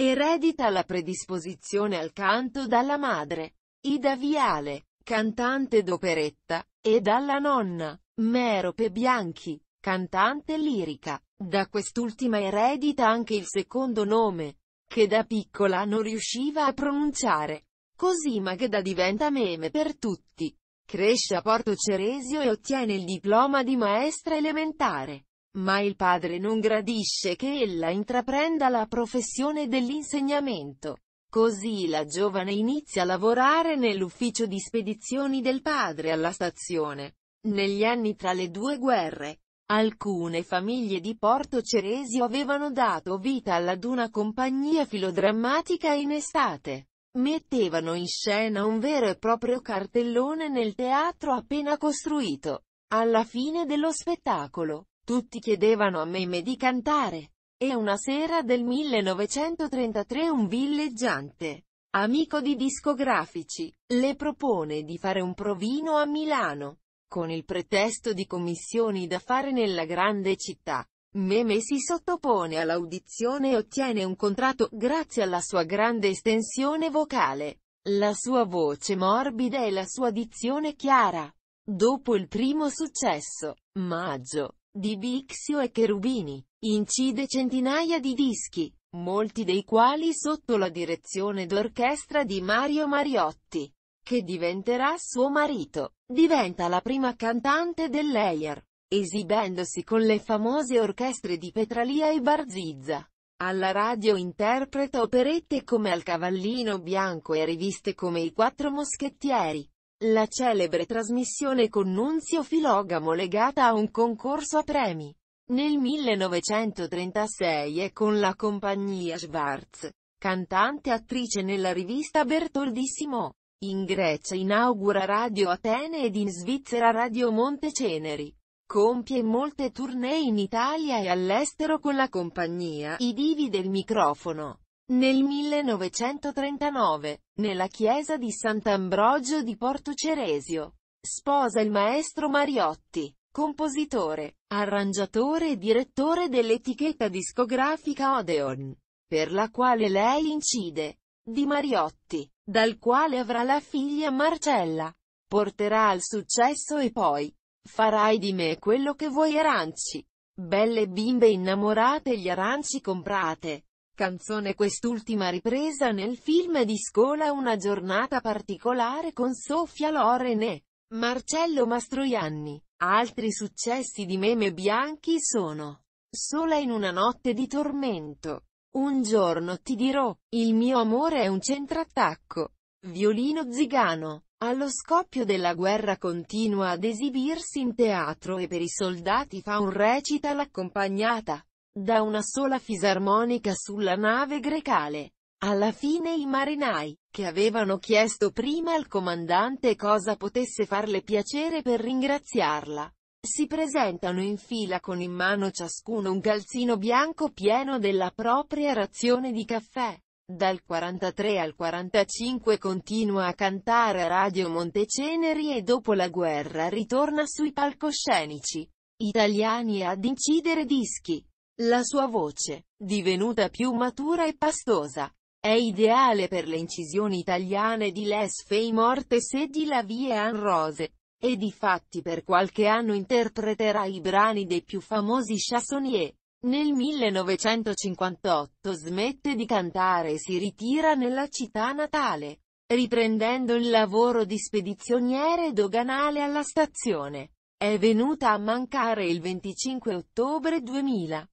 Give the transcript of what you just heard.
Eredita la predisposizione al canto dalla madre, Ida Viale, cantante d'operetta, e dalla nonna, Merope Bianchi, cantante lirica. Da quest'ultima eredita anche il secondo nome, che da piccola non riusciva a pronunciare. Così Magda diventa meme per tutti. Cresce a Porto Ceresio e ottiene il diploma di maestra elementare. Ma il padre non gradisce che ella intraprenda la professione dell'insegnamento. Così la giovane inizia a lavorare nell'ufficio di spedizioni del padre alla stazione. Negli anni tra le due guerre, alcune famiglie di Porto Ceresio avevano dato vita ad una compagnia filodrammatica in estate. Mettevano in scena un vero e proprio cartellone nel teatro appena costruito. Alla fine dello spettacolo, tutti chiedevano a Meme di cantare. E una sera del 1933 un villeggiante, amico di discografici, le propone di fare un provino a Milano. Con il pretesto di commissioni da fare nella grande città, Meme si sottopone all'audizione e ottiene un contratto grazie alla sua grande estensione vocale, la sua voce morbida e la sua dizione chiara. Dopo il primo successo, Maggio, di Bixio e Cherubini. Incide centinaia di dischi, molti dei quali sotto la direzione d'orchestra di Mario Mariotti, che diventerà suo marito. Diventa la prima cantante dell'Eier, esibendosi con le famose orchestre di Petralia e Barzizza. Alla radio interpreta operette come Al Cavallino Bianco e riviste come I Quattro Moschettieri. La celebre trasmissione con Nunzio Filogamo legata a un concorso a premi. Nel 1936 è con la compagnia Schwartz, cantante e attrice nella rivista Bertoldissimo. In Grecia inaugura Radio Atene ed in Svizzera Radio Monteceneri. Compie molte tournée in Italia e all'estero con la compagnia I Divi del microfono. Nel 1939, nella chiesa di Sant'Ambrogio di Porto Ceresio, sposa il maestro Mariotti, compositore, arrangiatore e direttore dell'etichetta discografica Odeon, per la quale lei incide, di Mariotti, dal quale avrà la figlia Marcella. Porterà al successo e poi, farai di me quello che vuoi aranci. Belle bimbe innamorate gli aranci comprate. Canzone quest'ultima ripresa nel film di scuola Una giornata particolare con Sofia Loren e Marcello Mastroianni. Altri successi di meme bianchi sono Sola in una notte di tormento. Un giorno ti dirò, il mio amore è un centrattacco. Violino zigano. Allo scoppio della guerra continua ad esibirsi in teatro e per i soldati fa un recital accompagnata da una sola fisarmonica sulla nave grecale. Alla fine i marinai, che avevano chiesto prima al comandante cosa potesse farle piacere per ringraziarla, si presentano in fila con in mano ciascuno un calzino bianco pieno della propria razione di caffè. Dal 43 al 45 continua a cantare a Radio Monteceneri e dopo la guerra ritorna sui palcoscenici italiani ad incidere dischi. La sua voce, divenuta più matura e pastosa, è ideale per le incisioni italiane di Les Fei Mortes e di La Vie en Rose, e difatti per qualche anno interpreterà i brani dei più famosi chansonnier. Nel 1958 smette di cantare e si ritira nella città natale, riprendendo il lavoro di spedizioniere doganale alla stazione. È venuta a mancare il 25 ottobre 2000.